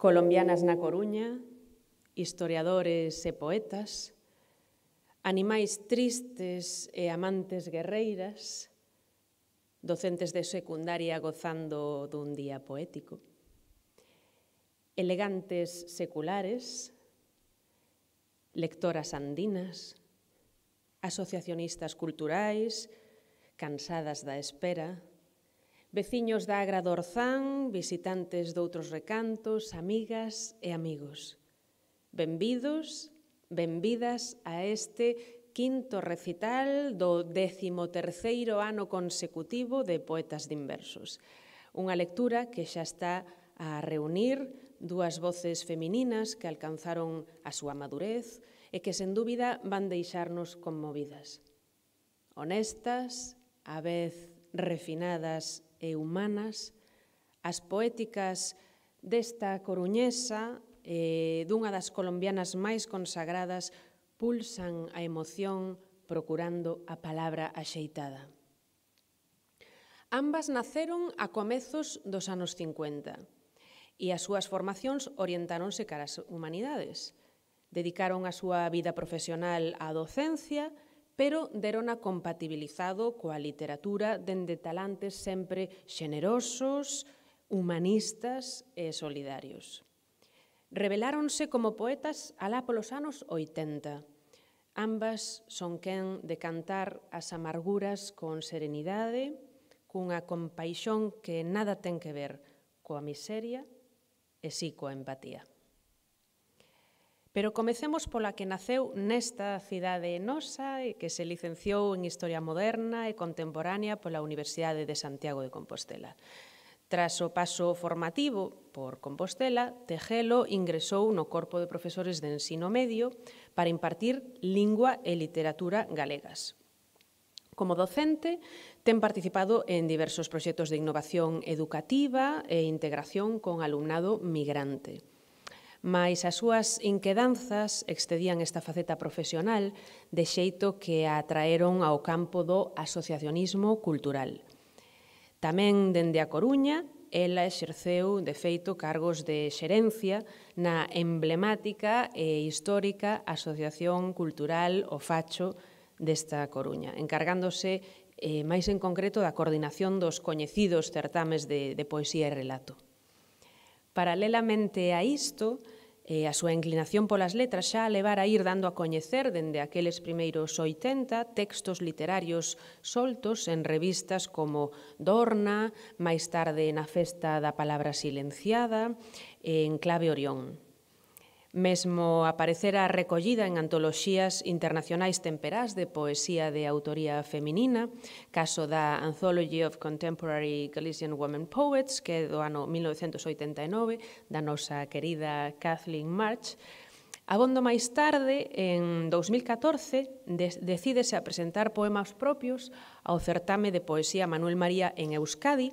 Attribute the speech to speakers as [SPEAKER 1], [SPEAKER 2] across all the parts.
[SPEAKER 1] Colombianas na Coruña, historiadores e poetas, animais tristes e amantes guerreiras, docentes de secundaria gozando dun día poético, elegantes seculares, lectoras andinas, asociacionistas culturais, cansadas da espera, veciños da Agra do visitantes doutros recantos, amigas e amigos. Benvidos, benvidas a este quinto recital do 13º ano consecutivo de Poetas de Inversos. Unha lectura que xa está a reunir dúas voces femininas que alcanzaron a súa madurez e que, sen dúbida, van deixarnos conmovidas. Honestas, a vez refinadas e humanas, as poéticas desta coruñesa eh, dunha das colombianas máis consagradas, pulsan a emoción procurando a palabra axeitada. Ambas naceron a comezos dos anos 50 e as súas formacións orientáronse cara as humanidades. Dedicaron a súa vida profesional á docencia, pero deron a compatibilizado coa literatura dende talantes sempre xenerosos, humanistas e solidarios reveláronse como poetas alá polos anos 80. Ambas son quen de cantar as amarguras con serenidade, cunha compaixón que nada ten que ver coa miseria e si sí coa empatía. Pero comecemos pola que naceu nesta cidade nosa e que se licenciou en Historia Moderna e Contemporánea pola Universidade de Santiago de Compostela. Tras o paso formativo por Compostela, Tejelo ingresou no Corpo de Profesores de Ensino Medio para impartir lingua e literatura galegas. Como docente, ten participado en diversos proxectos de innovación educativa e integración con alumnado migrante. Mais as súas inquedanzas excedían esta faceta profesional de xeito que a atraeron ao campo do asociacionismo cultural – Tamén dende a Coruña, ela exerceu, de feito, cargos de xerencia na emblemática e histórica Asociación Cultural O Facho desta Coruña, encargándose eh, máis en concreto da coordinación dos coñecidos certames de, de poesía e relato. Paralelamente a isto, E a súa inclinación polas letras xa a levar a ir dando a coñecer dende aqueles primeiros 80 textos literarios soltos en revistas como Dorna, máis tarde na Festa da Palabra Silenciada, en Clave Orión mesmo aparecera recollida en antoloxías internacionais temperás de poesía de autoría feminina, caso da Anthology of Contemporary Galician Women Poets, que é do ano 1989, da nosa querida Kathleen March, Abondo máis tarde, en 2014, decídese a presentar poemas propios ao certame de poesía Manuel María en Euskadi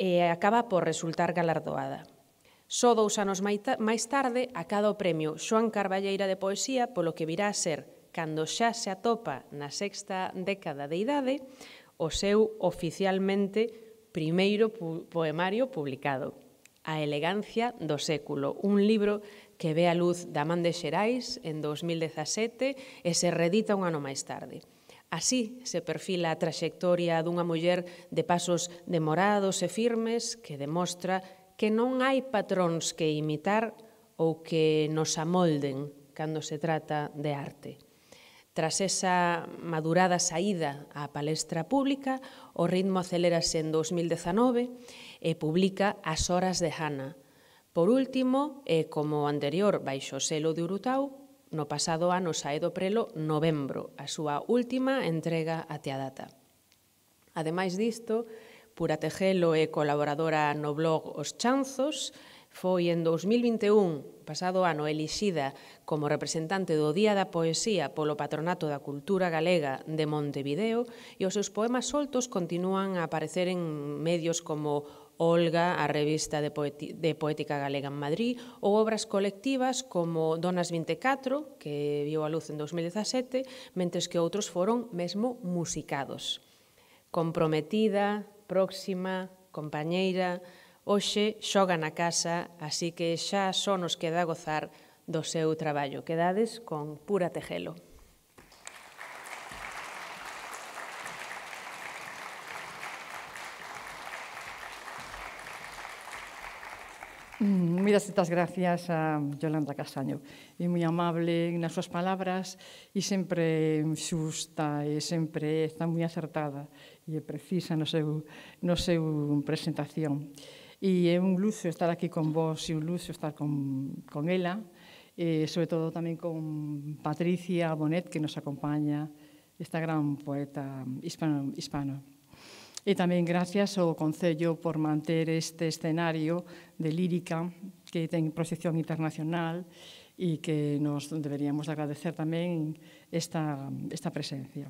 [SPEAKER 1] e acaba por resultar galardoada. Só dous anos máis tarde acada o premio Xoan Carballeira de Poesía, polo que virá a ser, cando xa se atopa na sexta década de idade, o seu oficialmente primeiro poemario publicado, A elegancia do século, un libro que ve a luz da man de Xerais en 2017 e se redita un ano máis tarde. Así se perfila a traxectoria dunha muller de pasos demorados e firmes que demostra que non hai patróns que imitar ou que nos amolden cando se trata de arte. Tras esa madurada saída á palestra pública, o ritmo acelerase en 2019 e publica As horas de Hanna. Por último, e como anterior baixo selo de Urutau, no pasado ano sae do prelo Novembro, a súa última entrega até a data. Ademais disto, Pura Tejelo é colaboradora no blog Os Chanzos, foi en 2021, pasado ano, elixida como representante do Día da Poesía polo Patronato da Cultura Galega de Montevideo e os seus poemas soltos continúan a aparecer en medios como Olga, a revista de, de Poética Galega en Madrid, ou obras colectivas como Donas 24, que viu a luz en 2017, mentres que outros foron mesmo musicados. Comprometida, próxima, compañeira, hoxe xoga na casa, así que xa só nos queda gozar do seu traballo. Quedades con pura tejelo.
[SPEAKER 2] Mm. Muchas gracias a Yolanda Castaño. es muy amable en sus palabras e sempre xusta e siempre está muy acertada y precisa no seu, no seu presentación. Y es un luxo estar aquí con vos y un luxo estar con, con ela, eh, sobre todo también con Patricia Bonet, que nos acompaña, esta gran poeta hispano. y E gracias ao Concello por manter este escenario de lírica que ten proxección internacional e que nos deberíamos agradecer tamén esta, esta presencia.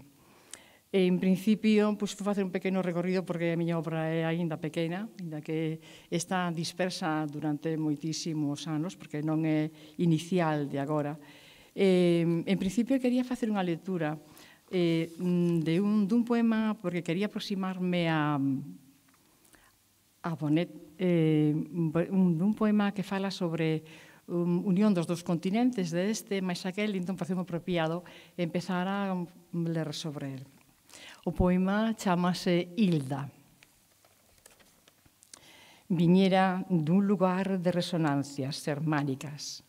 [SPEAKER 2] En principio, pois, vou facer un pequeno recorrido porque a miña obra é aínda pequena, aínda que está dispersa durante moitísimos anos, porque non é inicial de agora. Eh, en principio, quería facer unha lectura eh, de un, dun poema porque quería aproximarme a, a Bonet, eh, un, un poema que fala sobre um, unión dos dos continentes de este máis aquel, entón facemos apropiado empezar a um, ler sobre el. O poema chamase Hilda. Viñera dun lugar de resonancias germánicas.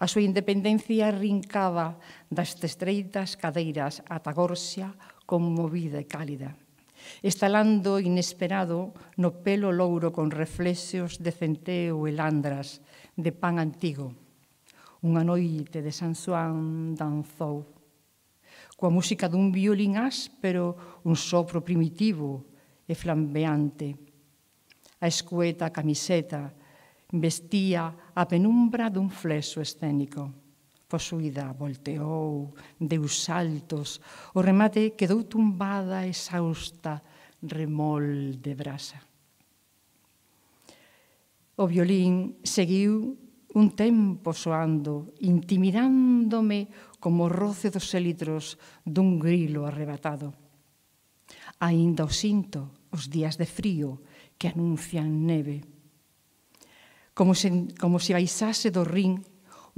[SPEAKER 2] A súa independencia rincaba das estreitas cadeiras ata con conmovida e cálida estalando inesperado no pelo louro con reflexos de centeo e landras de pan antigo. Unha noite de San Juan danzou. Coa música dun violín áspero, un sopro primitivo e flambeante. A escueta camiseta vestía a penumbra dun fleso escénico Posuída, volteou, deu saltos. O remate quedou tumbada, exausta, remol de brasa. O violín seguiu un tempo soando, intimidándome como o roce dos élitros dun grilo arrebatado. Ainda o sinto os días de frío que anuncian neve. Como se, como se baixase do rin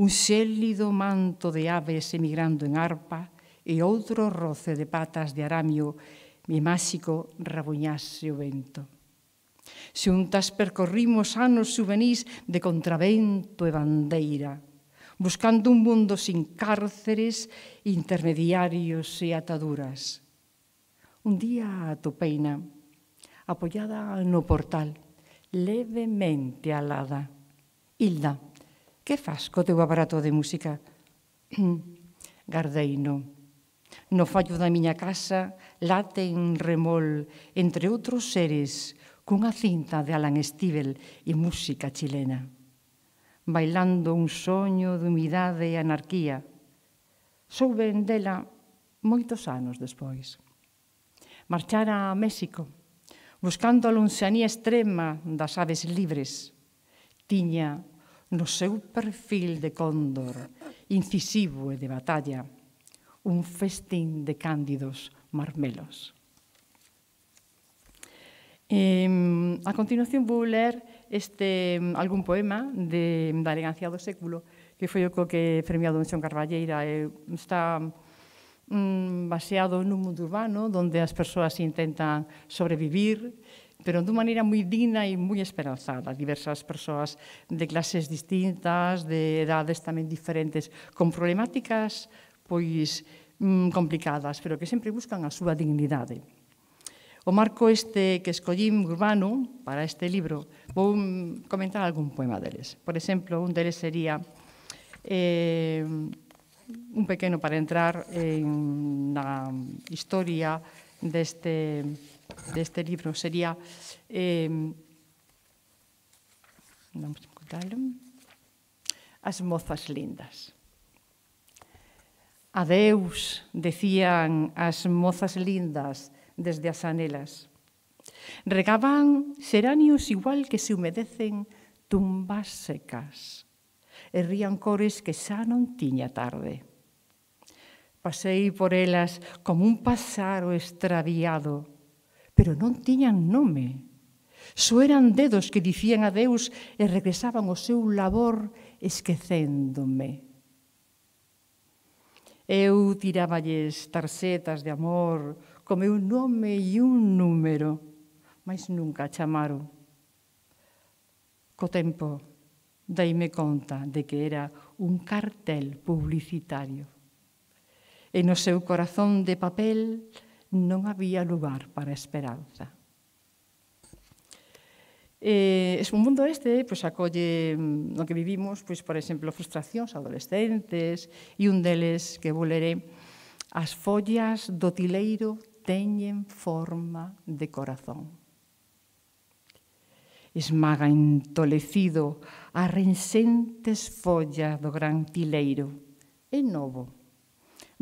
[SPEAKER 2] un xélido manto de aves emigrando en arpa e outro roce de patas de aramio mimásico rabuñase o vento. Xuntas percorrimos anos juvenís de contravento e bandeira, buscando un mundo sin cárceres, intermediarios e ataduras. Un día a topeina, apoyada no portal, levemente alada. Hilda. Que fas co teu aparato de música? Gardeino. No fallo da miña casa late en remol, entre outros seres, cunha cinta de Alan Stivel e música chilena. Bailando un soño de humidade e anarquía. Souben dela moitos anos despois. Marchara a México, buscando a lonxanía extrema das aves libres. Tiña no seu perfil de cóndor incisivo e de batalla, un festín de cándidos marmelos. Eh, a continuación vou ler este, algún poema de, da elegancia do século que foi o co que premiado en Xón Carballeira e está mm, baseado nun mundo urbano onde as persoas intentan sobrevivir pero dunha maneira moi digna e moi esperanzada. Diversas persoas de clases distintas, de edades tamén diferentes, con problemáticas pois mm, complicadas, pero que sempre buscan a súa dignidade. O marco este que escollín urbano para este libro, vou mm, comentar algún poema deles. Por exemplo, un deles sería eh, un pequeno para entrar en na historia deste deste libro sería eh, vamos a As mozas lindas. Adeus, decían as mozas lindas desde as anelas. Regaban seráneos igual que se humedecen tumbas secas e rían cores que xa non tiña tarde. Pasei por elas como un pasaro extraviado pero non tiñan nome. Só eran dedos que dicían a Deus e regresaban ao seu labor esquecéndome. Eu tiráballes tarxetas de amor, co meu nome e un número, mas nunca chamaron. Co tempo, daime conta de que era un cartel publicitario. E no seu corazón de papel, non había lugar para a esperanza. Eh, es un mundo este pois, pues, acolle mm, no que vivimos, pois, pues, por exemplo, frustracións adolescentes e un deles que voleré as follas do tileiro teñen forma de corazón. Esmaga entolecido a rensentes follas do gran tileiro. É novo,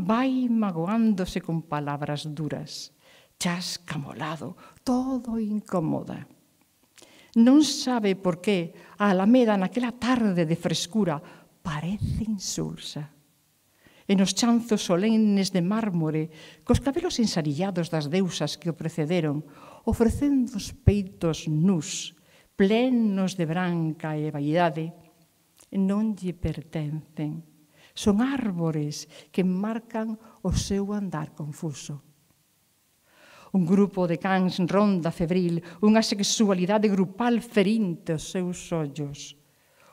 [SPEAKER 2] vai magoándose con palabras duras, chas camolado, todo incómoda. Non sabe por qué a Alameda naquela tarde de frescura parece insulsa. E nos chanzos solennes de mármore, cos cabelos ensarillados das deusas que o precederon, ofrecendo os peitos nus, plenos de branca e vaidade, non lle pertencen Son árbores que marcan o seu andar confuso. Un grupo de cans ronda febril, unha sexualidade grupal ferinte os seus ollos.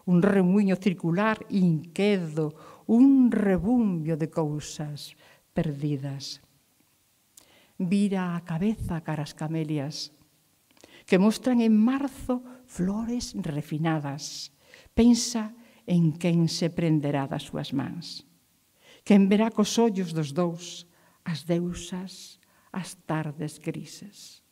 [SPEAKER 2] Un remuño circular inquedo, un rebumbio de cousas perdidas. Vira a cabeza caras camelias, que mostran en marzo flores refinadas. Pensa en quen se prenderá das súas mans. Quen verá cos ollos dos dous as deusas, as tardes grises.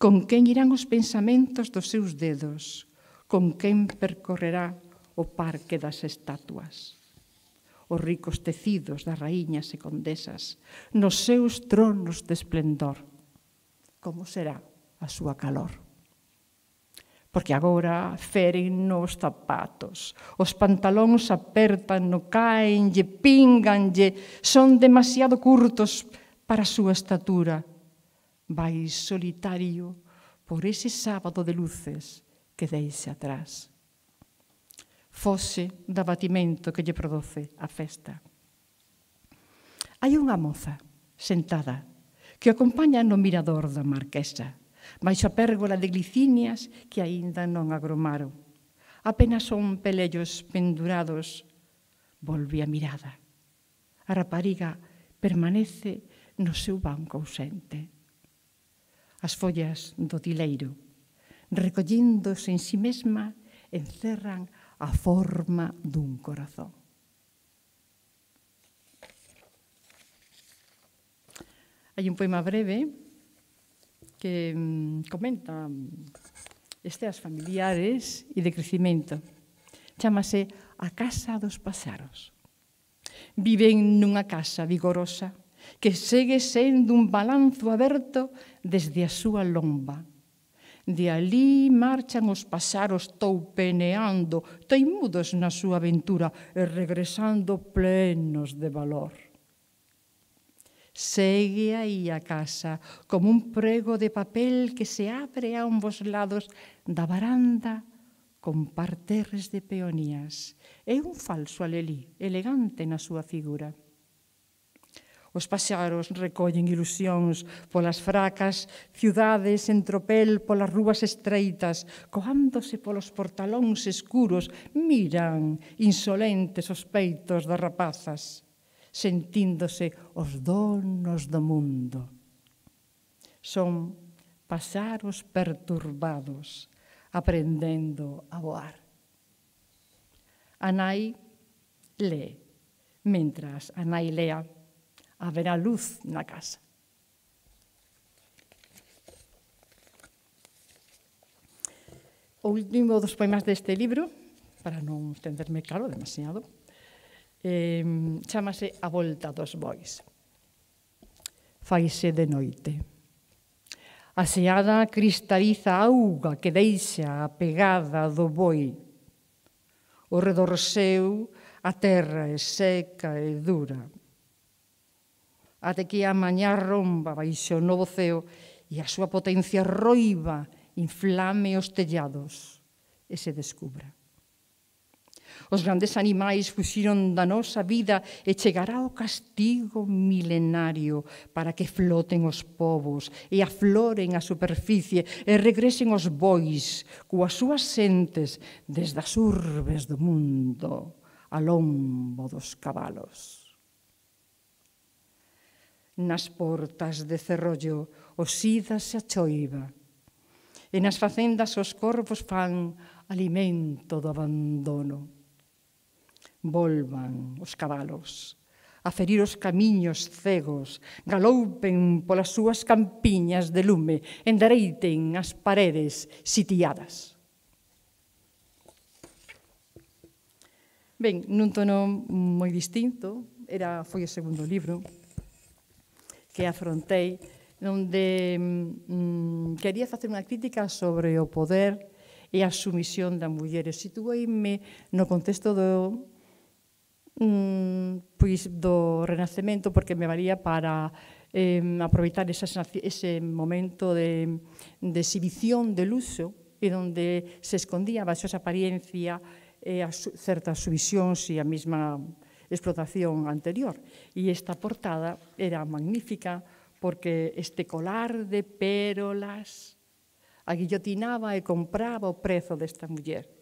[SPEAKER 2] Con quen irán os pensamentos dos seus dedos, con quen percorrerá o parque das estatuas os ricos tecidos das raíñas e condesas, nos seus tronos de esplendor. Como será a súa calor? porque agora feren nos zapatos. Os pantalóns apertan, no pingan, pinganlle, son demasiado curtos para a súa estatura. Vai solitario por ese sábado de luces que deixa atrás. Fose da batimento que lle produce a festa. Hai unha moza sentada que acompaña no mirador da marquesa mais a pérgola de glicinias que aínda non agromaron. Apenas son pelellos pendurados. Volve a mirada. A rapariga permanece no seu banco ausente. As follas do tileiro, recollindose en si sí mesma, encerran a forma dun corazón. Hai un poema breve que mm, comenta esteas familiares e de crecimento. Chámase a Casa dos Pasaros. Viven nunha casa vigorosa que segue sendo un balanzo aberto desde a súa lomba. De alí marchan os pasaros toupeneando, teimudos na súa aventura e regresando plenos de valor. Segue aí a casa, como un prego de papel que se abre a ambos lados da varanda con parterres de peonías. É un falso alelí, elegante na súa figura. Os paxaros recollen ilusións polas fracas ciudades en tropel polas rúas estreitas, coándose polos portalóns escuros, miran insolentes os peitos das rapazas sentíndose os donos do mundo. Son pasaros perturbados, aprendendo a voar. A nai lee. Mentras a nai lea, haberá luz na casa. O último dos poemas deste libro, para non estenderme, claro, demasiado, eh, chamase A Volta dos Bois. Faise de noite. A xeada cristaliza a auga que deixa a pegada do boi. O redor seu a terra é seca e dura. Até que a mañá romba baixo o novo ceo e a súa potencia roiva inflame os tellados e se descubra. Os grandes animais fuxiron da nosa vida e chegará o castigo milenario para que floten os povos e afloren a superficie e regresen os bois coas súas sentes desde as urbes do mundo ao lombo dos cabalos. Nas portas de Cerrollo os sida se achoiba e nas facendas os corvos fan alimento do abandono. Volvan os cabalos a ferir os camiños cegos, galoupen polas súas campiñas de lume, endereiten as paredes sitiadas. Ben, nun tono moi distinto, era, foi o segundo libro que afrontei, onde mm, quería facer unha crítica sobre o poder e a sumisión da mulleres. Situeime no contexto do mm, pois do Renacemento porque me valía para eh, aproveitar esa, ese momento de, de exhibición del uso e onde se escondía baixo esa apariencia e eh, as certas subisións e a mesma explotación anterior. E esta portada era magnífica porque este colar de pérolas aguillotinaba e compraba o prezo desta muller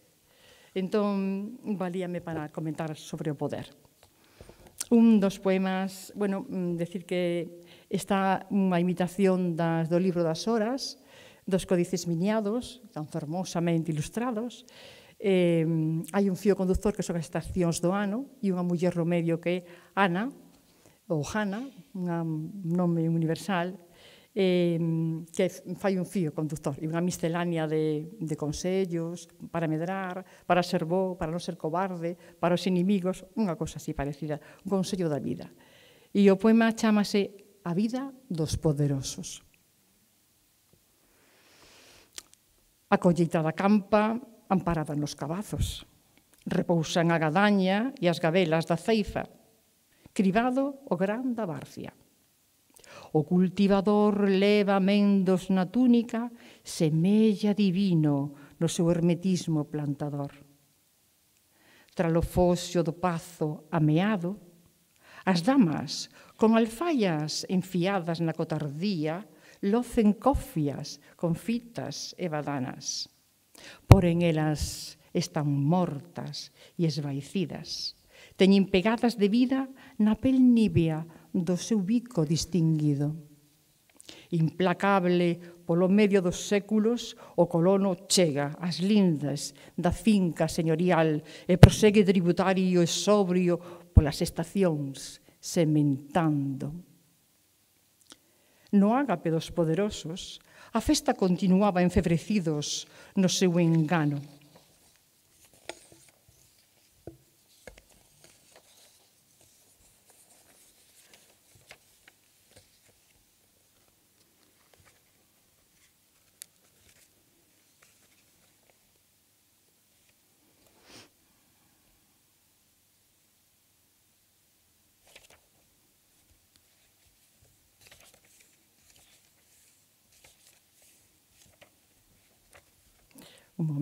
[SPEAKER 2] Entón, valíame para comentar sobre o poder. Un dos poemas, bueno, mm, decir que está unha imitación das, do libro das horas, dos códices miñados, tan fermosamente ilustrados. Eh, hai un fío conductor que son as estacións do ano e unha muller no medio que é Ana, ou Hanna, un nome universal, eh, que fai un fío conductor e unha miscelánea de, de consellos para medrar, para ser bo, para non ser cobarde, para os inimigos, unha cosa así parecida, un consello da vida. E o poema chamase A vida dos poderosos. A colleita da campa amparada nos cabazos. Repousan a gadaña e as gabelas da ceifa. Cribado o gran da Barcia O cultivador leva mendos na túnica, semella divino no seu hermetismo plantador. Tra lo fosio do pazo ameado, as damas, con alfaias enfiadas na cotardía, locen cofias, con fitas e badanas. Porén elas están mortas e esvaecidas. Teñen pegadas de vida na pel nívea do seu bico distinguido. Implacable polo medio dos séculos, o colono chega ás lindas da finca señorial e prosegue tributario e sobrio polas estacións, sementando. No ágape dos poderosos, a festa continuaba enfebrecidos no seu engano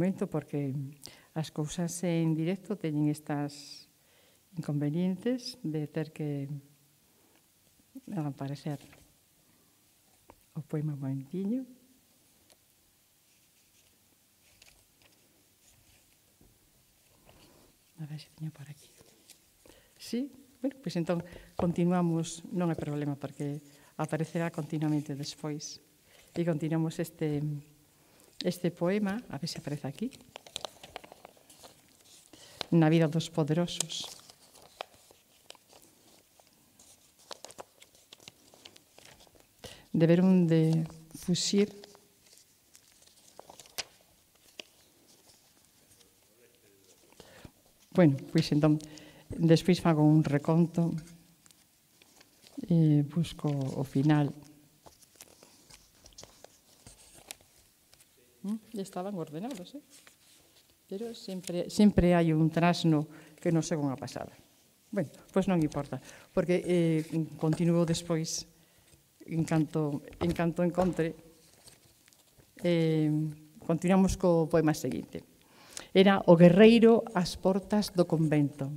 [SPEAKER 2] momento porque as cousas en directo teñen estas inconvenientes de ter que aparecer o poema un momentiño. A ver se teño por aquí. Sí, bueno, pois entón continuamos, non é problema porque aparecerá continuamente despois e continuamos este este poema, a ver si aparece aquí, Navidad vida dos poderosos. un de Fusir. Bueno, pues entonces, después hago un reconto eh, busco o final. estaban ordenados, eh? pero sempre, sempre hai un trasno que non según a pasada. Bueno, pois non importa, porque eh, continuo despois en canto, en canto encontre eh, continuamos co poema seguinte. Era o guerreiro ás portas do convento.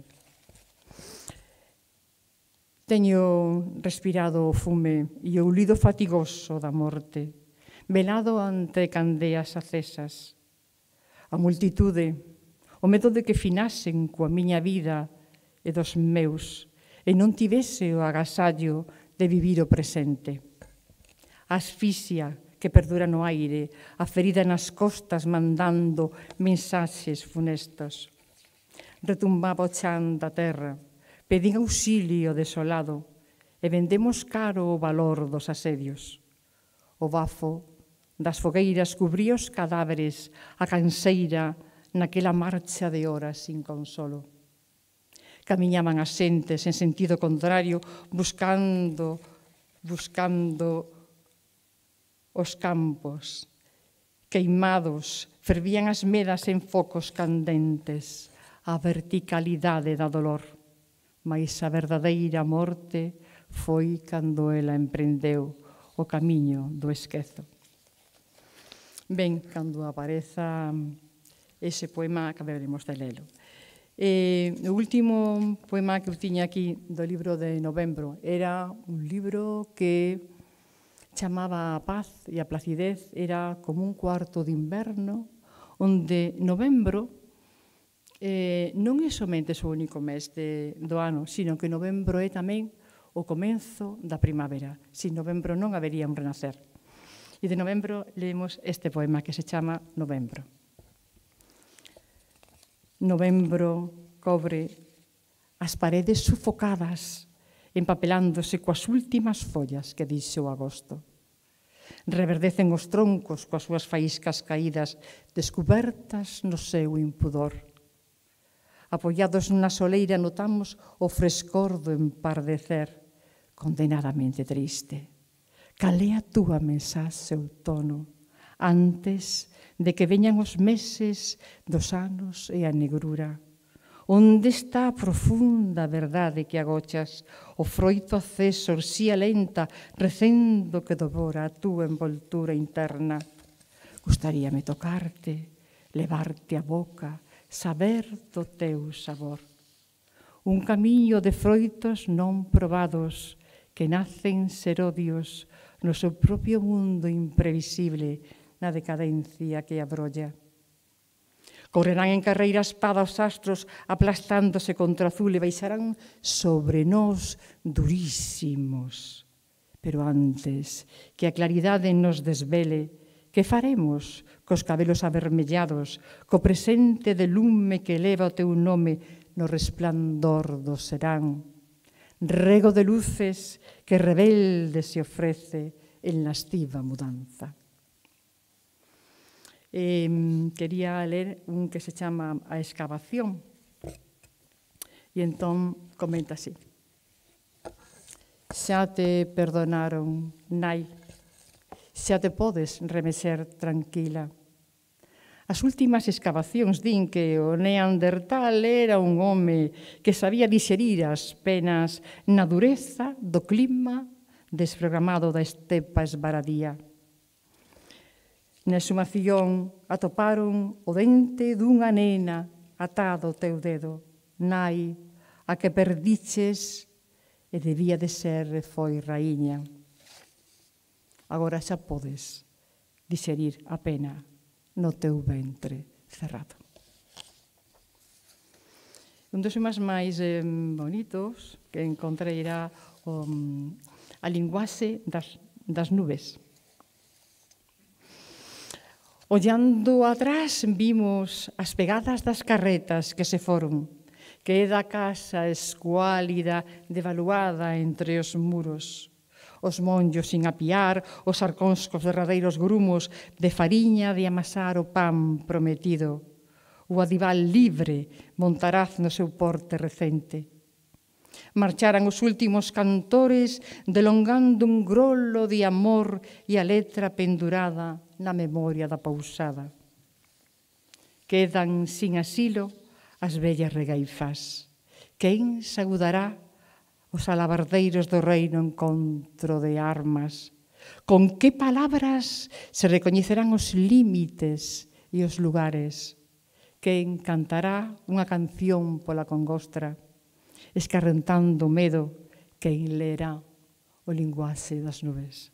[SPEAKER 2] Teño respirado o fume e o lido fatigoso da morte velado ante candeas acesas. A multitude, o medo de que finasen coa miña vida e dos meus, e non tivese o agasallo de vivir o presente. A asfixia que perdura no aire, a ferida nas costas mandando mensaxes funestas. Retumbaba o chan da terra, pedín auxilio desolado, e vendemos caro o valor dos asedios. O bafo das fogueiras cubría os cadáveres a canseira naquela marcha de horas sin consolo. Camiñaban as xentes en sentido contrario buscando buscando os campos queimados, fervían as medas en focos candentes, a verticalidade da dolor. Mais a verdadeira morte foi cando ela emprendeu o camiño do esquezo. Ben, cando apareza mm, ese poema, acabaremos de lelo. Eh, o último poema que eu tiña aquí do libro de novembro era un libro que chamaba a paz e a placidez, era como un cuarto de inverno, onde novembro eh, non é somente o único mes de, do ano, sino que novembro é tamén o comenzo da primavera. Sin novembro non habería un renacer. E de novembro leemos este poema que se chama Novembro. Novembro cobre as paredes sufocadas empapelándose coas últimas follas que dixo o agosto. Reverdecen os troncos coas súas faíscas caídas, descubertas no seu impudor. Apoiados na soleira notamos o frescor do empardecer, condenadamente triste. Calé a túa mensaxe tono antes de que veñan os meses dos anos e a negrura. Onde está a profunda verdade que agochas, o froito acceso, xía lenta, recendo que dobora a túa envoltura interna? Gustaríame tocarte, levarte a boca, saber do teu sabor. Un camiño de froitos non probados, que nacen odios, no seu propio mundo imprevisible na decadencia que abrolla. Correrán en carreira espada os astros aplastándose contra azul e baixarán sobre nós durísimos. Pero antes que a claridade nos desvele, que faremos cos cabelos avermellados, co presente de lume que eleva o teu nome no resplandor do serán? rego de luces que rebelde se ofrece en lastiva mudanza. Eh, quería ler un que se chama A excavación. y entón comenta así. Xa te perdonaron, nai. Xa te podes remexer tranquila. As últimas excavacións din que o Neandertal era un home que sabía diserir as penas na dureza do clima desprogramado da estepa esbaradía. Na exhumación atoparon o dente dunha nena atado ao teu dedo, nai, a que perdiches e debía de ser foi raíña. Agora xa podes diserir a pena no teu ventre cerrado. Un dos temas máis eh, bonitos que encontrei era um, a linguaxe das, das nubes. Ollando atrás vimos as pegadas das carretas que se foron, que é da casa escuálida, devaluada entre os muros os monllos sin apiar, os arcóns cos derradeiros grumos de fariña de amasar o pan prometido. O adival libre montaraz no seu porte recente. Marcharan os últimos cantores delongando un grolo de amor e a letra pendurada na memoria da pousada. Quedan sin asilo as vellas regaifas. Quen saudará os alabardeiros do reino encontro de armas. Con que palabras se recoñecerán os límites e os lugares que encantará unha canción pola congostra, escarrentando o medo que hilera o linguaxe das nubes.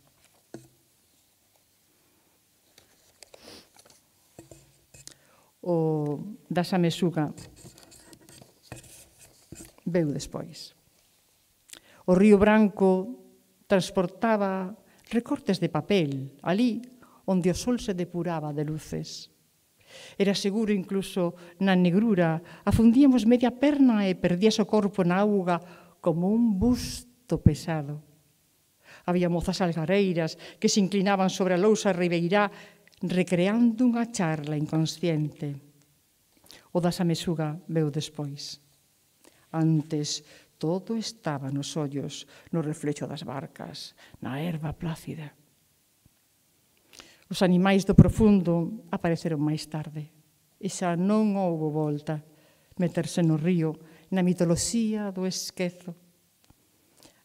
[SPEAKER 2] O da Samesuga veu despois. O río Branco transportaba recortes de papel ali onde o sol se depuraba de luces. Era seguro incluso na negrura, afundíamos media perna e perdías o corpo na auga como un busto pesado. Había mozas algareiras que se inclinaban sobre a lousa ribeirá recreando unha charla inconsciente. O da Samesuga veu despois. Antes, todo estaba nos ollos, no reflexo das barcas, na erva plácida. Os animais do profundo apareceron máis tarde, e xa non houbo volta meterse no río na mitoloxía do esquezo.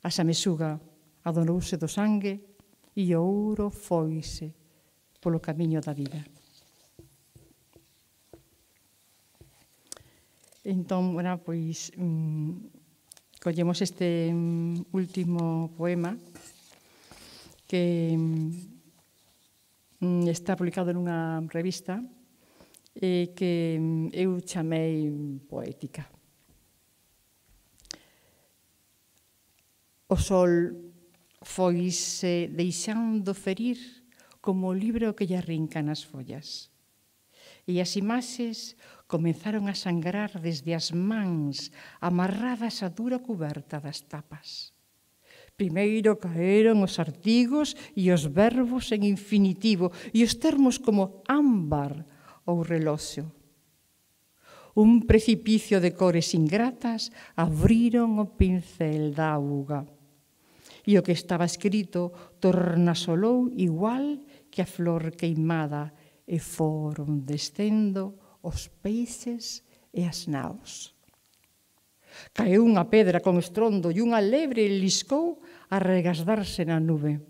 [SPEAKER 2] A xamesuga adonouse do sangue e o ouro foise polo camiño da vida. Entón, bueno, pois, mm, Collemos este mm, último poema que mm, está publicado nunha revista e que mm, eu chamei poética. O sol foise deixando ferir como o libro que lle arrinca nas follas. E as imaxes Comenzaron a sangrar desde as mans amarradas a dura cuberta das tapas. Primeiro caeron os artigos e os verbos en infinitivo e os termos como ámbar ou reloxo. Un precipicio de cores ingratas abriron o pincel da auga e o que estaba escrito tornasolou igual que a flor queimada e foron descendo os peixes e as naos. Caeu unha pedra con estrondo e unha lebre liscou a regasdarse na nube.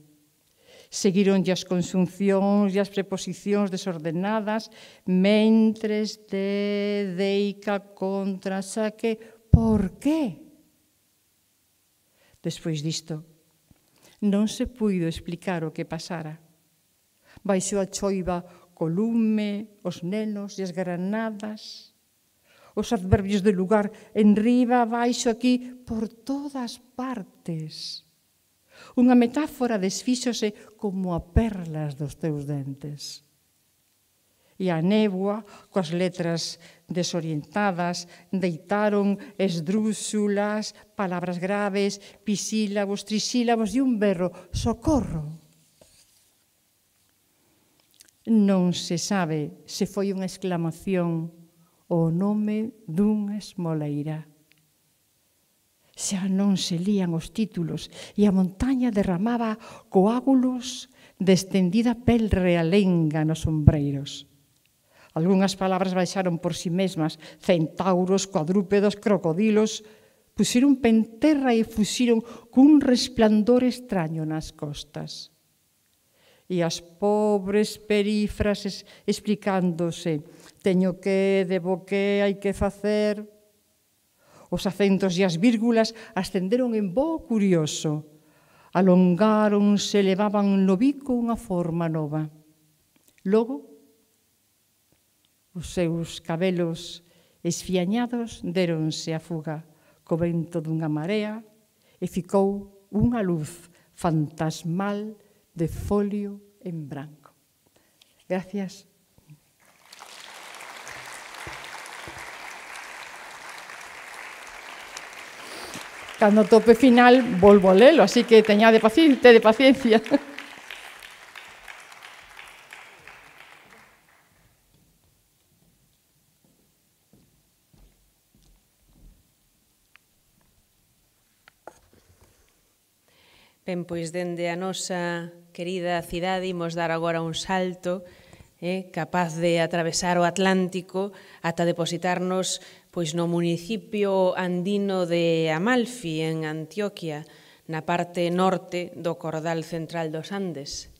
[SPEAKER 2] Seguironlle as consuncións e as preposicións desordenadas mentres te deica contra saque por qué? Despois disto, non se puido explicar o que pasara. Baixou a choiva co lume, os nenos e as granadas, os adverbios de lugar en riba, abaixo, aquí, por todas partes. Unha metáfora desfíxose como a perlas dos teus dentes. E a néboa, coas letras desorientadas, deitaron esdrúxulas, palabras graves, pisílabos, trisílabos e un berro, socorro non se sabe se foi unha exclamación ou o nome dunha esmoleira. Xa non se lían os títulos e a montaña derramaba coágulos de estendida pel realenga nos ombreiros. Algúnas palabras baixaron por si sí mesmas, centauros, cuadrúpedos, crocodilos, pusieron penterra e fuxiron cun resplandor extraño nas costas e as pobres perífrases explicándose teño que, debo que, hai que facer. Os acentos e as vírgulas ascenderon en bo curioso. Alongaron, se levaban no bico unha forma nova. Logo, os seus cabelos esfiañados deronse a fuga co vento dunha marea e ficou unha luz fantasmal de folio en branco. Gracias. Cando tope final, volvo a lelo, así que teñade paciencia, de paciencia.
[SPEAKER 1] Ben, pois dende a nosa querida cidade imos dar agora un salto eh, capaz de atravesar o Atlántico ata depositarnos pois no municipio andino de Amalfi, en Antioquia, na parte norte do cordal central dos Andes.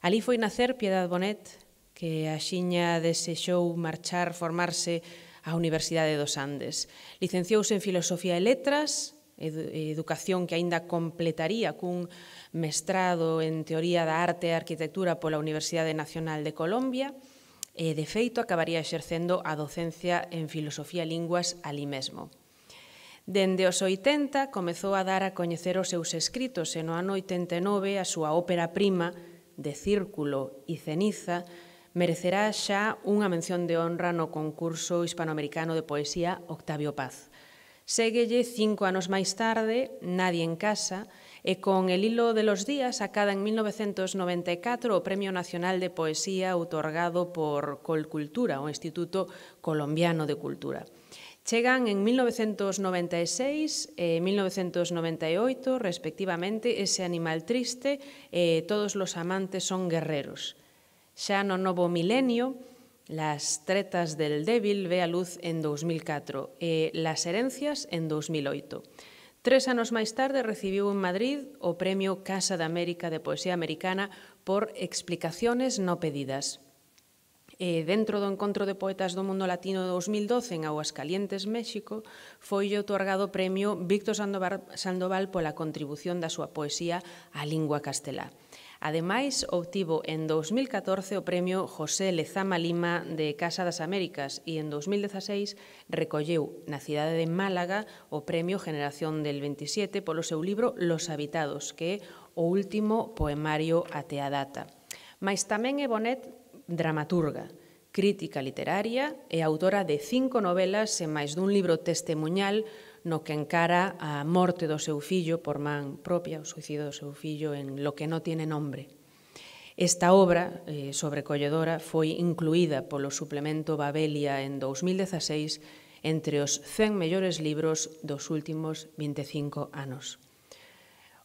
[SPEAKER 1] Ali foi nacer Piedad Bonet, que a xiña desexou marchar formarse á Universidade dos Andes. Licenciouse en Filosofía e Letras, educación que aínda completaría cun mestrado en Teoría da Arte e Arquitectura pola Universidade Nacional de Colombia, e, de feito, acabaría exercendo a docencia en Filosofía Linguas ali mesmo. Dende os 80 comezou a dar a coñecer os seus escritos e no ano 89 a súa ópera prima de Círculo e Ceniza merecerá xa unha mención de honra no concurso hispanoamericano de poesía Octavio Paz. Séguelle cinco anos máis tarde, Nadie en casa, e con El hilo de los días acada en 1994 o Premio Nacional de Poesía outorgado por Colcultura, o Instituto Colombiano de Cultura. Chegan en 1996 e eh, 1998, respectivamente, ese animal triste e eh, todos los amantes son guerreros. Xa no novo milenio, Las tretas del débil ve a luz en 2004 e Las herencias en 2008. Tres anos máis tarde recibiu en Madrid o Premio Casa da América de Poesía Americana por explicaciones no pedidas. E dentro do Encontro de Poetas do Mundo Latino 2012 en Aguascalientes, México, foi otorgado o premio Víctor Sandoval pola contribución da súa poesía á lingua castelá. Ademais, obtivo en 2014 o premio José Lezama Lima de Casa das Américas e en 2016 recolleu na cidade de Málaga o premio Generación del 27 polo seu libro Los Habitados, que é o último poemario até a data. Mais tamén é Bonet dramaturga, crítica literaria e autora de cinco novelas e máis dun libro testemunhal no que encara a morte do seu fillo por man propia, o suicidio do seu fillo en Lo que no tiene nombre. Esta obra eh, sobrecolledora foi incluída polo suplemento Babelia en 2016 entre os 100 mellores libros dos últimos 25 anos.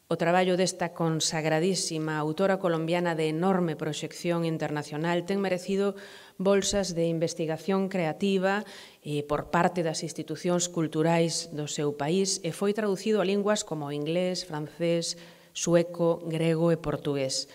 [SPEAKER 1] O traballo desta consagradísima autora colombiana de enorme proxección internacional ten merecido bolsas de investigación creativa eh, por parte das institucións culturais do seu país e foi traducido a linguas como inglés, francés, sueco, grego e portugués.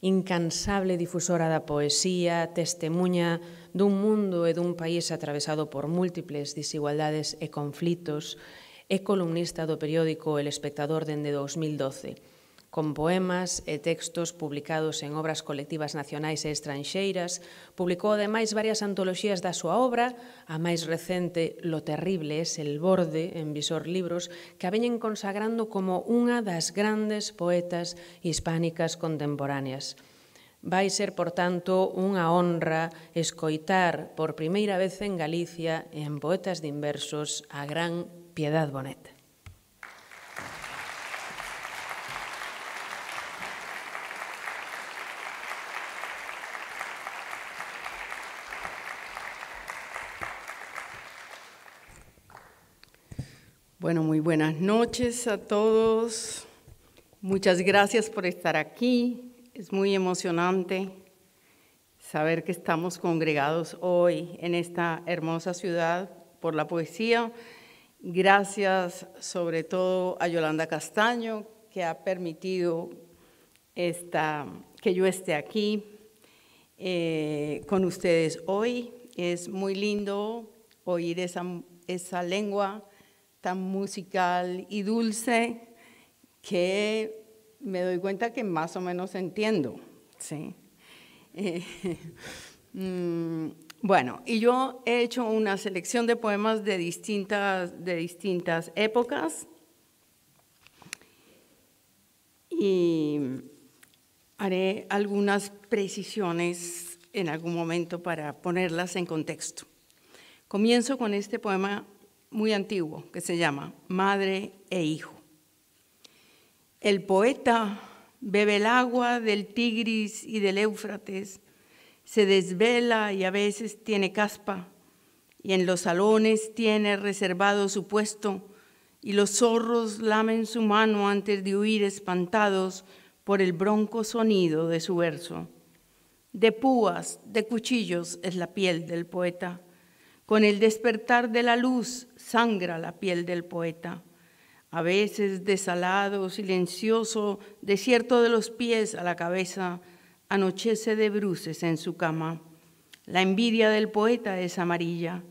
[SPEAKER 1] Incansable difusora da poesía, testemunha dun mundo e dun país atravesado por múltiples desigualdades e conflitos, é columnista do periódico El Espectador dende 2012 con poemas e textos publicados en obras colectivas nacionais e estranxeiras. Publicou, ademais, varias antoloxías da súa obra, a máis recente, Lo terrible es el borde, en Visor Libros, que a veñen consagrando como unha das grandes poetas hispánicas contemporáneas. Vai ser, por tanto, unha honra escoitar por primeira vez en Galicia, en Poetas de Inversos, a gran Piedad Bonet.
[SPEAKER 3] Bueno, muy buenas noches a todos. Muchas gracias por estar aquí. Es muy emocionante saber que estamos congregados hoy en esta hermosa ciudad por la poesía. Gracias sobre todo a Yolanda Castaño, que ha permitido que yo esté aquí eh, con ustedes hoy. Es muy lindo oír esa lengua tan musical y dulce que me doy cuenta que más o menos entiendo. ¿sí? Eh, mm, bueno, y yo he hecho una selección de poemas de distintas, de distintas épocas. Y haré algunas precisiones en algún momento para ponerlas en contexto. Comienzo con este poema muy antiguo que se llama Madre e Hijo. El poeta bebe el agua del Tigris y del Éufrates, se desvela y a veces tiene caspa, y en los salones tiene reservado su puesto, y los zorros lamen su mano antes de huir espantados por el bronco sonido de su verso. De púas, de cuchillos es la piel del poeta con el despertar de la luz sangra la piel del poeta. A veces desalado, silencioso, desierto de los pies a la cabeza, anochece de bruces en su cama. La envidia del poeta es amarilla,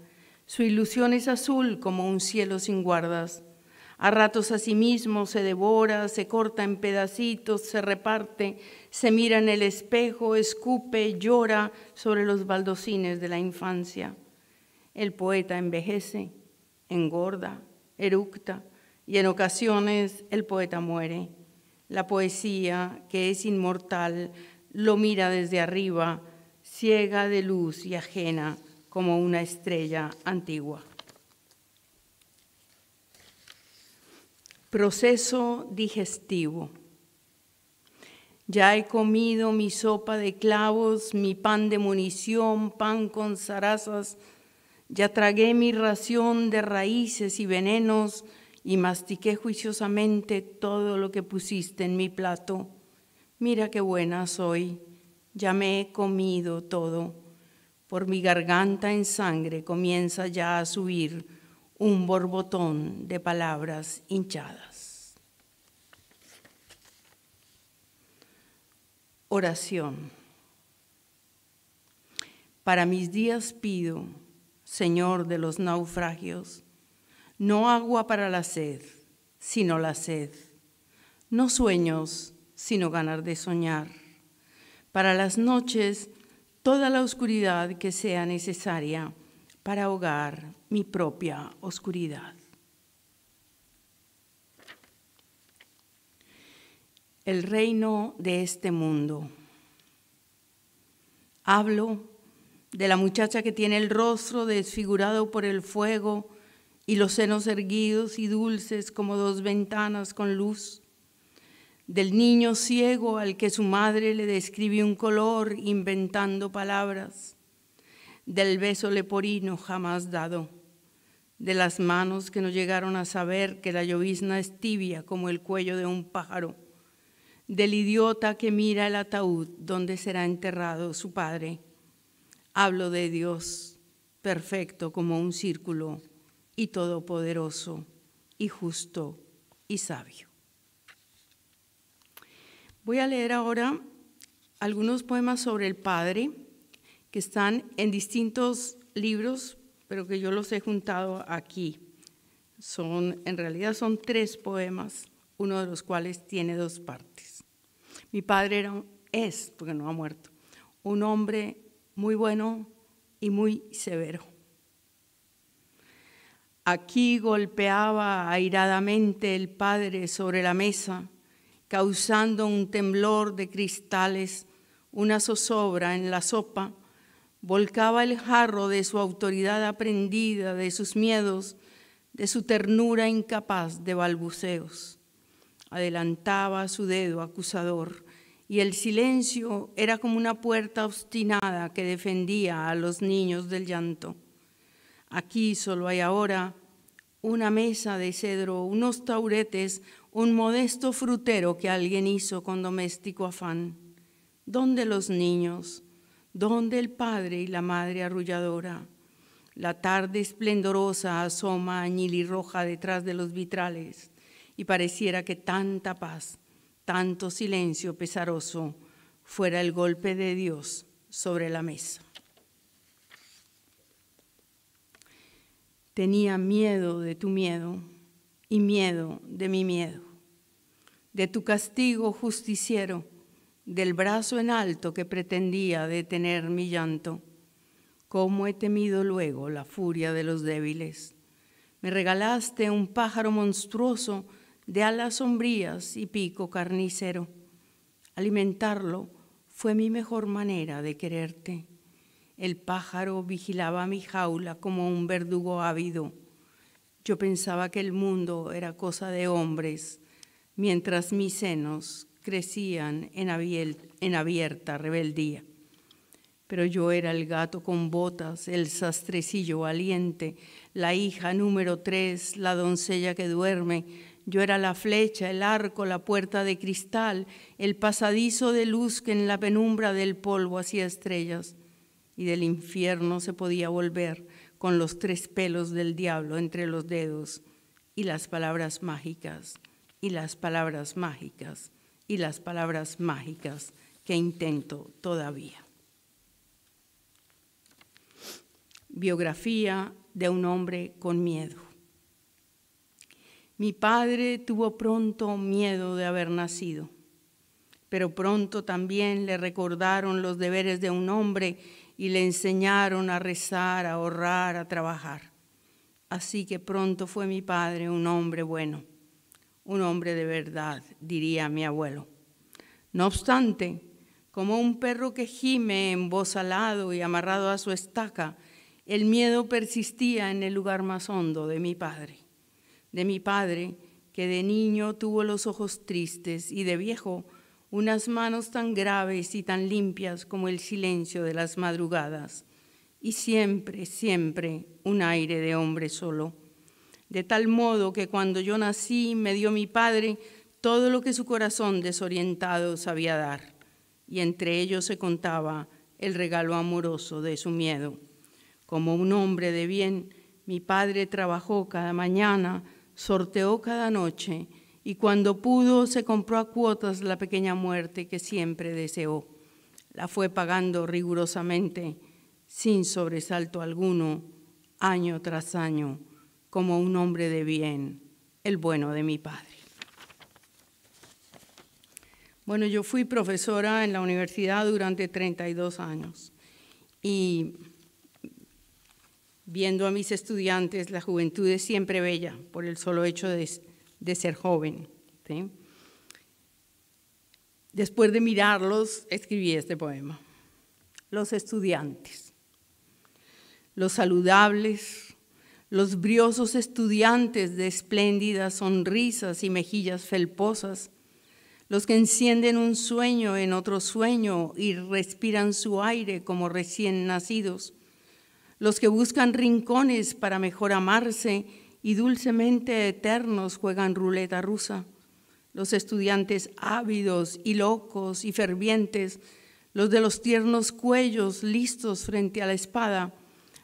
[SPEAKER 3] su ilusión es azul como un cielo sin guardas. A ratos a sí mismo se devora, se corta en pedacitos, se reparte, se mira en el espejo, escupe, llora sobre los baldocines de la infancia el poeta envejece, engorda, eructa y en ocasiones el poeta muere. La poesía, que es inmortal, lo mira desde arriba, ciega de luz y ajena como una estrella antigua. Proceso digestivo. Ya he comido mi sopa de clavos, mi pan de munición, pan con zarazas, ya tragué mi ración de raíces y venenos y mastiqué juiciosamente todo lo que pusiste en mi plato. Mira qué buena soy, ya me he comido todo. Por mi garganta en sangre comienza ya a subir un borbotón de palabras hinchadas. Oración. Para mis días pido Señor de los naufragios, no agua para la sed, sino la sed, no sueños, sino ganar de soñar, para las noches toda la oscuridad que sea necesaria para ahogar mi propia oscuridad. El reino de este mundo. Hablo de la muchacha que tiene el rostro desfigurado por el fuego y los senos erguidos y dulces como dos ventanas con luz, del niño ciego al que su madre le describe un color inventando palabras, del beso leporino jamás dado, de las manos que no llegaron a saber que la llovizna es tibia como el cuello de un pájaro, del idiota que mira el ataúd donde será enterrado su padre Hablo de Dios perfecto como un círculo y todopoderoso y justo y sabio. Voy a leer ahora algunos poemas sobre el Padre que están en distintos libros, pero que yo los he juntado aquí. Son, en realidad son tres poemas, uno de los cuales tiene dos partes. Mi padre es, porque no ha muerto, un hombre muy bueno y muy severo. Aquí golpeaba airadamente el padre sobre la mesa, causando un temblor de cristales, una zozobra en la sopa, volcaba el jarro de su autoridad aprendida, de sus miedos, de su ternura incapaz de balbuceos. Adelantaba su dedo acusador y el silencio era como una puerta obstinada que defendía a los niños del llanto. Aquí solo hay ahora una mesa de cedro, unos tauretes, un modesto frutero que alguien hizo con doméstico afán. ¿Dónde los niños? ¿Dónde el padre y la madre arrulladora? La tarde esplendorosa asoma y añil roja detrás de los vitrales y pareciera que tanta paz tanto silencio pesaroso fuera el golpe de Dios sobre la mesa. Tenía miedo de tu miedo y miedo de mi miedo, de tu castigo justiciero, del brazo en alto que pretendía detener mi llanto. Cómo he temido luego la furia de los débiles. Me regalaste un pájaro monstruoso de alas sombrías y pico carnicero. Alimentarlo fue mi mejor manera de quererte. El pájaro vigilaba mi jaula como un verdugo ávido. Yo pensaba que el mundo era cosa de hombres, mientras mis senos crecían en, en abierta rebeldía. Pero yo era el gato con botas, el sastrecillo valiente, la hija número tres, la doncella que duerme, yo era la flecha, el arco, la puerta de cristal, el pasadizo de luz que en la penumbra del polvo hacía estrellas. Y del infierno se podía volver con los tres pelos del diablo entre los dedos y las palabras mágicas, y las palabras mágicas, y las palabras mágicas que intento todavía. Biografía de un hombre con miedo. Mi padre tuvo pronto miedo de haber nacido, pero pronto también le recordaron los deberes de un hombre y le enseñaron a rezar, a ahorrar, a trabajar. Así que pronto fue mi padre un hombre bueno, un hombre de verdad, diría mi abuelo. No obstante, como un perro que gime en voz alado y amarrado a su estaca, el miedo persistía en el lugar más hondo de mi padre de mi padre, que de niño tuvo los ojos tristes y de viejo unas manos tan graves y tan limpias como el silencio de las madrugadas, y siempre, siempre un aire de hombre solo. De tal modo que cuando yo nací me dio mi padre todo lo que su corazón desorientado sabía dar, y entre ellos se contaba el regalo amoroso de su miedo. Como un hombre de bien, mi padre trabajó cada mañana sorteó cada noche y cuando pudo se compró a cuotas la pequeña muerte que siempre deseó. La fue pagando rigurosamente, sin sobresalto alguno, año tras año, como un hombre de bien, el bueno de mi padre. Bueno, yo fui profesora en la universidad durante 32 años y viendo a mis estudiantes, la juventud es siempre bella por el solo hecho de, ser joven. Después de mirarlos, escribí este poema. Los estudiantes, los saludables, los briosos estudiantes de espléndidas sonrisas y mejillas felposas, los que encienden un sueño en otro sueño y respiran su aire como recién nacidos, los que buscan rincones para mejor amarse y dulcemente eternos juegan ruleta rusa, los estudiantes ávidos y locos y fervientes, los de los tiernos cuellos listos frente a la espada,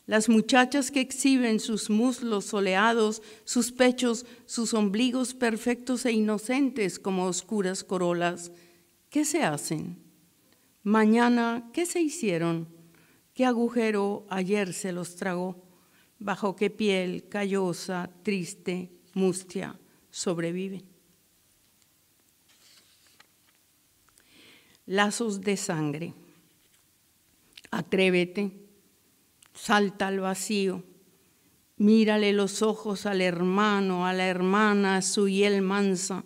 [SPEAKER 3] las muchachas que exhiben sus muslos soleados, sus pechos, sus ombligos perfectos e inocentes como oscuras corolas, ¿qué se hacen? Mañana, ¿qué se hicieron? agujero ayer se los tragó, bajo qué piel callosa, triste, mustia sobrevive. Lazos de sangre. Atrévete, salta al vacío, mírale los ojos al hermano, a la hermana, su hiel mansa.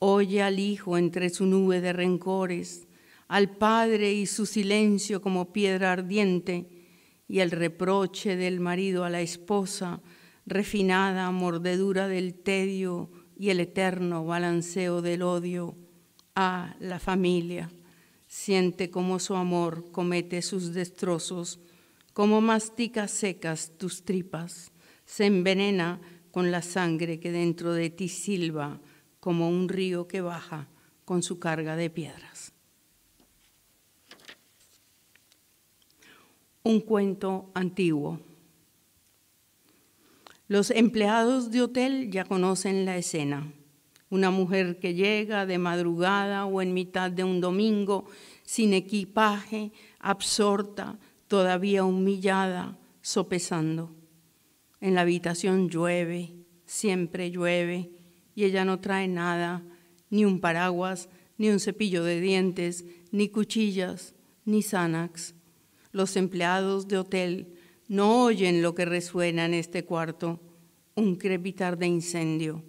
[SPEAKER 3] Oye al hijo entre su nube de rencores, al padre y su silencio como piedra ardiente, y el reproche del marido a la esposa, refinada mordedura del tedio y el eterno balanceo del odio a la familia. Siente como su amor comete sus destrozos, como mastica secas tus tripas, se envenena con la sangre que dentro de ti silba como un río que baja con su carga de piedras. un cuento antiguo. Los empleados de hotel ya conocen la escena. Una mujer que llega de madrugada o en mitad de un domingo sin equipaje, absorta, todavía humillada, sopesando. En la habitación llueve, siempre llueve, y ella no trae nada, ni un paraguas, ni un cepillo de dientes, ni cuchillas, ni Xanax los empleados de hotel no oyen lo que resuena en este cuarto, un crepitar de incendio,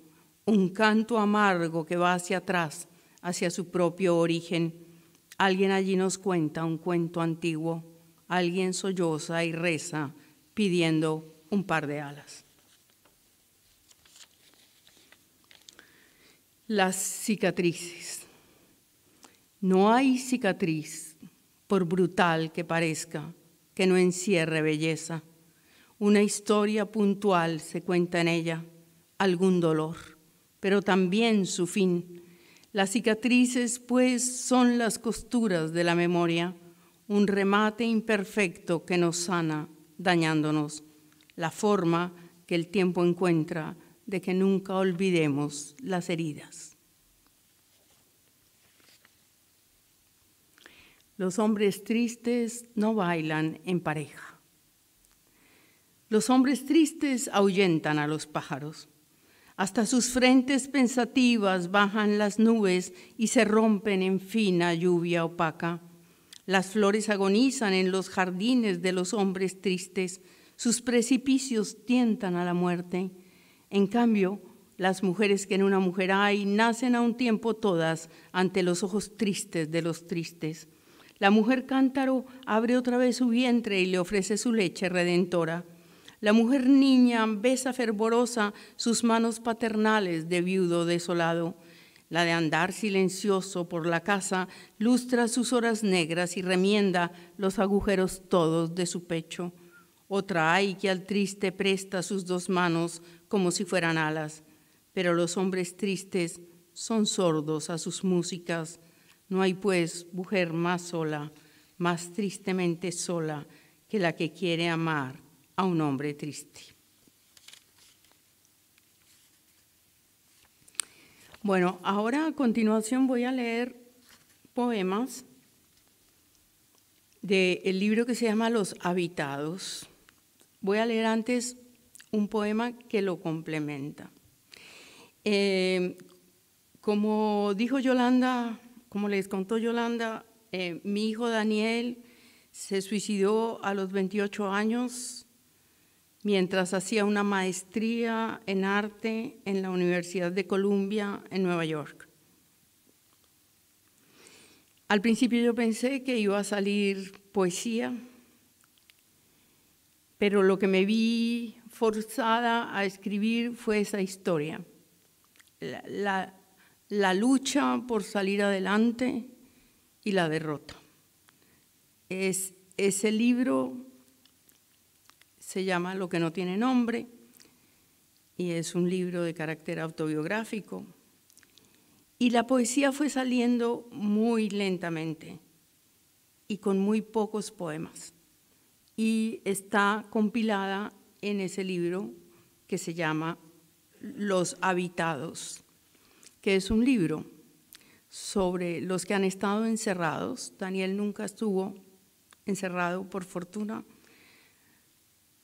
[SPEAKER 3] un canto amargo que va hacia atrás, hacia su propio origen. Alguien allí nos cuenta un cuento antiguo, alguien solloza y reza pidiendo un par de alas. Las cicatrices. No hay cicatriz por brutal que parezca, que no encierre belleza. Una historia puntual se cuenta en ella, algún dolor, pero también su fin. Las cicatrices, pues, son las costuras de la memoria, un remate imperfecto que nos sana, dañándonos. La forma que el tiempo encuentra de que nunca olvidemos las heridas. Los hombres tristes no bailan en pareja. Los hombres tristes ahuyentan a los pájaros. Hasta sus frentes pensativas bajan las nubes y se rompen en fina lluvia opaca. Las flores agonizan en los jardines de los hombres tristes, sus precipicios tientan a la muerte. En cambio, las mujeres que en una mujer hay nacen a un tiempo todas ante los ojos tristes de los tristes. La mujer cántaro abre otra vez su vientre y le ofrece su leche redentora. La mujer niña besa fervorosa sus manos paternales de viudo desolado. La de andar silencioso por la casa lustra sus horas negras y remienda los agujeros todos de su pecho. Otra hay que al triste presta sus dos manos como si fueran alas, pero los hombres tristes son sordos a sus músicas no hay pues mujer más sola, más tristemente sola que la que quiere amar a un hombre triste. Bueno, ahora a continuación voy a leer poemas del libro que se llama Los Habitados. Voy a leer antes un poema que lo complementa. Eh, como dijo Yolanda como les contó Yolanda, eh, mi hijo Daniel se suicidó a los 28 años mientras hacía una maestría en arte en la Universidad de Columbia en Nueva York. Al principio yo pensé que iba a salir poesía, pero lo que me vi forzada a escribir fue esa historia. La, la lucha por salir adelante y la derrota. ese libro se llama Lo que no tiene nombre y es un libro de carácter autobiográfico. Y la poesía fue saliendo muy lentamente y con muy pocos poemas. Y está compilada en ese libro que se llama Los Habitados que es un libro sobre los que han estado encerrados. Daniel nunca estuvo encerrado, por fortuna.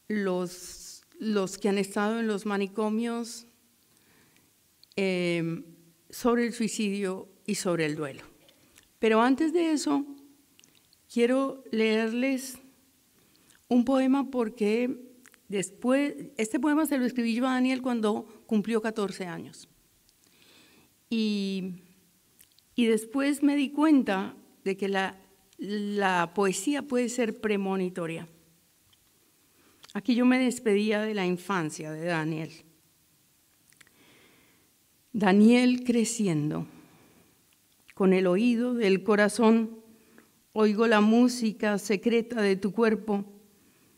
[SPEAKER 3] Los, los que han estado en los manicomios, eh, sobre el suicidio y sobre el duelo. Pero antes de eso, quiero leerles un poema porque después, este poema se lo escribí yo a Daniel cuando cumplió 14 años. Y, después me di cuenta de que la, la poesía puede ser premonitoria. Aquí yo me despedía de la infancia de Daniel. Daniel creciendo, con el oído del corazón, oigo la música secreta de tu cuerpo,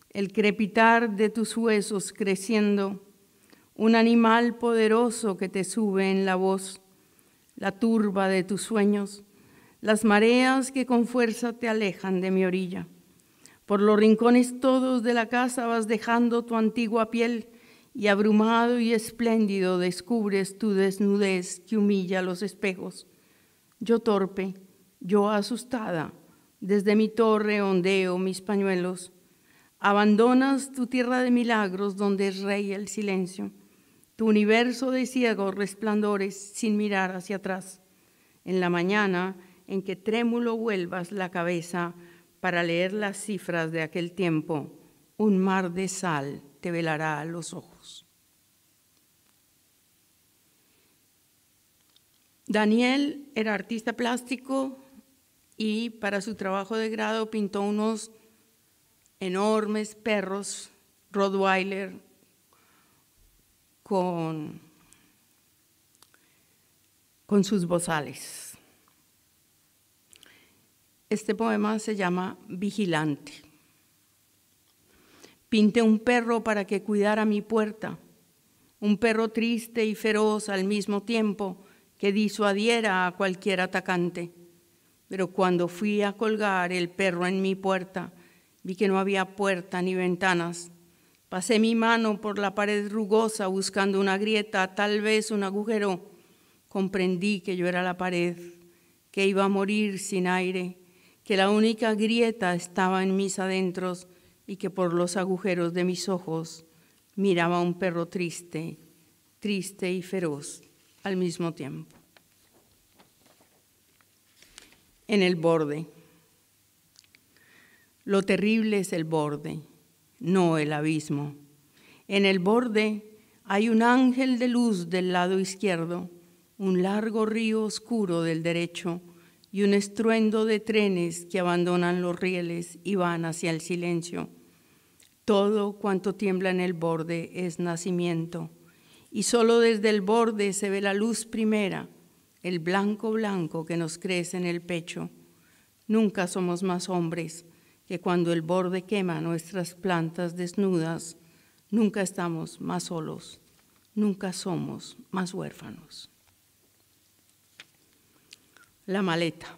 [SPEAKER 3] el crepitar de tus huesos creciendo, un animal poderoso que te sube en la voz, la turba de tus sueños, las mareas que con fuerza te alejan de mi orilla. Por los rincones todos de la casa vas dejando tu antigua piel y abrumado y espléndido descubres tu desnudez que humilla los espejos. Yo torpe, yo asustada, desde mi torre ondeo mis pañuelos. Abandonas tu tierra de milagros donde es rey el silencio universo de ciegos resplandores sin mirar hacia atrás. En la mañana en que trémulo vuelvas la cabeza para leer las cifras de aquel tiempo, un mar de sal te velará los ojos. Daniel era artista plástico y para su trabajo de grado pintó unos enormes perros Rottweiler con, con sus bozales. Este poema se llama Vigilante. Pinté un perro para que cuidara mi puerta, un perro triste y feroz al mismo tiempo que disuadiera a cualquier atacante. Pero cuando fui a colgar el perro en mi puerta, vi que no había puerta ni ventanas, Pasé mi mano por la pared rugosa buscando una grieta, tal vez un agujero. Comprendí que yo era la pared, que iba a morir sin aire, que la única grieta estaba en mis adentros y que por los agujeros de mis ojos miraba un perro triste, triste y feroz al mismo tiempo. En el borde. Lo terrible es el borde no el abismo. En el borde hay un ángel de luz del lado izquierdo, un largo río oscuro del derecho y un estruendo de trenes que abandonan los rieles y van hacia el silencio. Todo cuanto tiembla en el borde es nacimiento, y solo desde el borde se ve la luz primera, el blanco blanco que nos crece en el pecho. Nunca somos más hombres, que cuando el borde quema nuestras plantas desnudas, nunca estamos más solos, nunca somos más huérfanos. La maleta.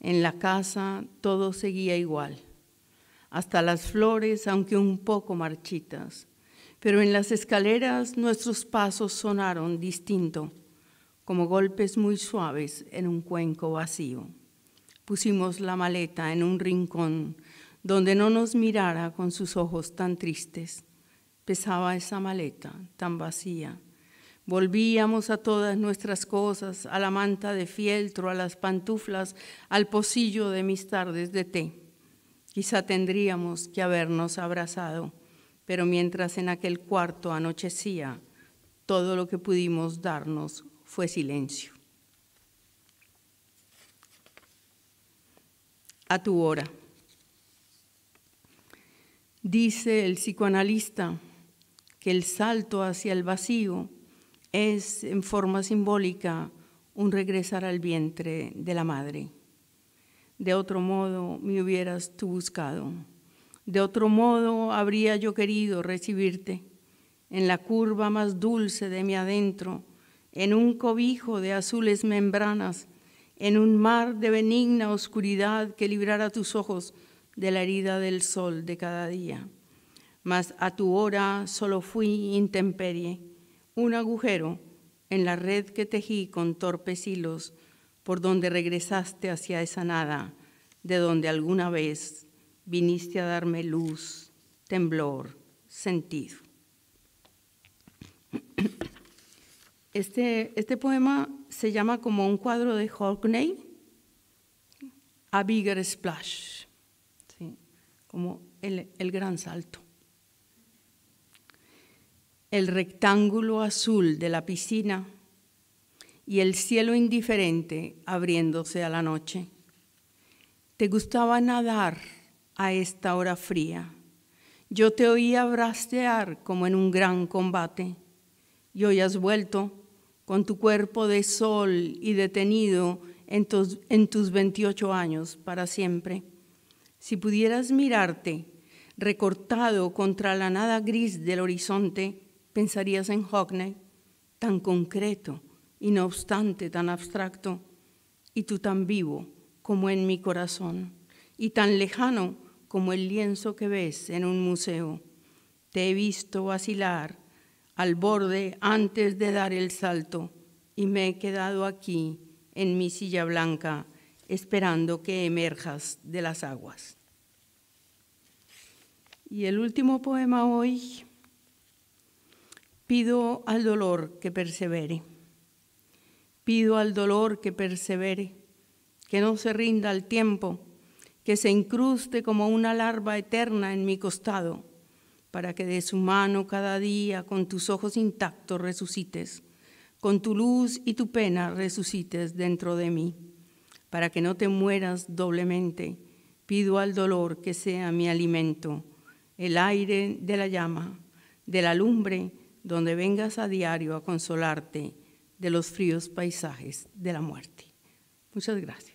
[SPEAKER 3] En la casa todo seguía igual, hasta las flores, aunque un poco marchitas, pero en las escaleras nuestros pasos sonaron distinto, como golpes muy suaves en un cuenco vacío. Pusimos la maleta en un rincón donde no nos mirara con sus ojos tan tristes. Pesaba esa maleta tan vacía. Volvíamos a todas nuestras cosas, a la manta de fieltro, a las pantuflas, al pocillo de mis tardes de té. Quizá tendríamos que habernos abrazado, pero mientras en aquel cuarto anochecía, todo lo que pudimos darnos fue silencio. a tu hora. Dice el psicoanalista que el salto hacia el vacío es en forma simbólica un regresar al vientre de la madre. De otro modo me hubieras tú buscado. De otro modo habría yo querido recibirte en la curva más dulce de mi adentro, en un cobijo de azules membranas en un mar de benigna oscuridad que librara tus ojos de la herida del sol de cada día. Mas a tu hora solo fui intemperie, un agujero en la red que tejí con torpes hilos, por donde regresaste hacia esa nada, de donde alguna vez viniste a darme luz, temblor, sentido. Este, este, poema se llama como un cuadro de Hockney, A Bigger Splash, como el, el gran salto. El rectángulo azul de la piscina y el cielo indiferente abriéndose a la noche. Te gustaba nadar a esta hora fría. Yo te oía brastear como en un gran combate y hoy has vuelto con tu cuerpo de sol y detenido en tus, en 28 años para siempre. Si pudieras mirarte recortado contra la nada gris del horizonte, pensarías en Hockney, tan concreto y no obstante tan abstracto, y tú tan vivo como en mi corazón, y tan lejano como el lienzo que ves en un museo. Te he visto vacilar al borde antes de dar el salto y me he quedado aquí en mi silla blanca esperando que emerjas de las aguas. Y el último poema hoy, pido al dolor que persevere, pido al dolor que persevere, que no se rinda al tiempo, que se incruste como una larva eterna en mi costado para que de su mano cada día con tus ojos intactos resucites, con tu luz y tu pena resucites dentro de mí, para que no te mueras doblemente. Pido al dolor que sea mi alimento, el aire de la llama, de la lumbre, donde vengas a diario a consolarte de los fríos paisajes de la muerte. Muchas gracias.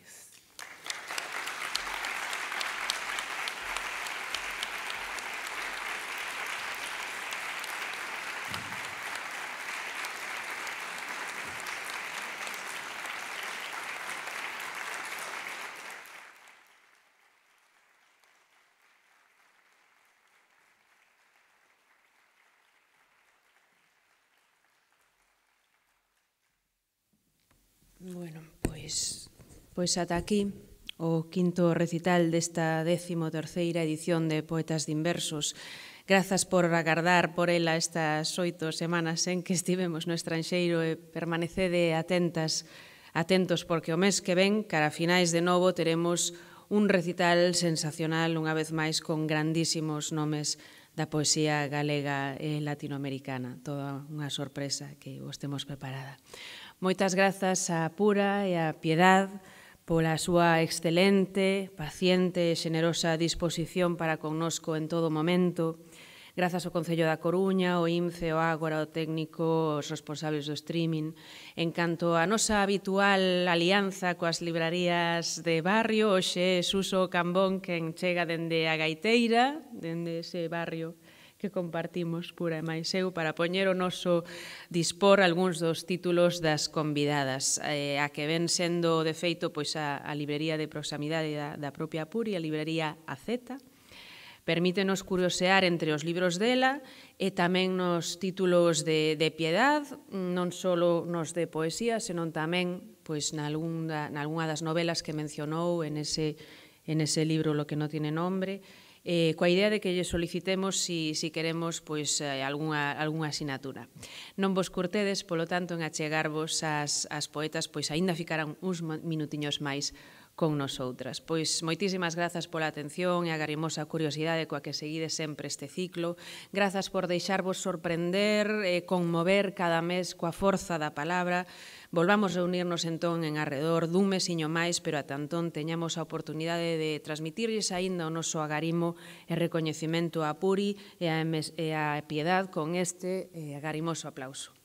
[SPEAKER 1] Pois, pois ata aquí o quinto recital desta décimo terceira edición de Poetas de Inversos. Grazas por agardar por ela estas oito semanas en que estivemos no estranxeiro e permanecede atentas, atentos porque o mes que ven, cara finais de novo, teremos un recital sensacional unha vez máis con grandísimos nomes da poesía galega e latinoamericana. Toda unha sorpresa que vos temos preparada. Moitas grazas a Pura e a Piedad pola súa excelente, paciente e xenerosa disposición para connosco en todo momento. Grazas ao Concello da Coruña, ao IMCE, ao Ágora, ao técnico, aos responsables do streaming. En canto á nosa habitual alianza coas librarías de barrio, hoxe é Suso Cambón quen chega dende a Gaiteira, dende ese barrio que compartimos Pura e máis eu para poñer o noso dispor algúns dos títulos das convidadas eh, a que ven sendo de feito pois a, a librería de proximidade da, da propia Puri, a librería AZ permítenos curiosear entre os libros dela e tamén nos títulos de, de piedad, non só nos de poesía, senón tamén pois, nalgún, nalgúna das novelas que mencionou en ese, en ese libro Lo que no tiene nombre, eh, coa idea de que lle solicitemos si, si queremos pois, eh, algunha, algunha asinatura. Non vos curtedes, polo tanto, en achegarvos as, as poetas, pois aínda ficarán uns minutiños máis con nosoutras. Pois moitísimas grazas pola atención e a garimosa curiosidade coa que seguides sempre este ciclo. Grazas por deixarvos sorprender e conmover cada mes coa forza da palabra. Volvamos a reunirnos entón en arredor dun mesiño máis, pero a tantón teñamos a oportunidade de transmitirlles aínda o noso agarimo e reconocimiento a Puri e a, e a Piedad con este eh, agarimoso aplauso.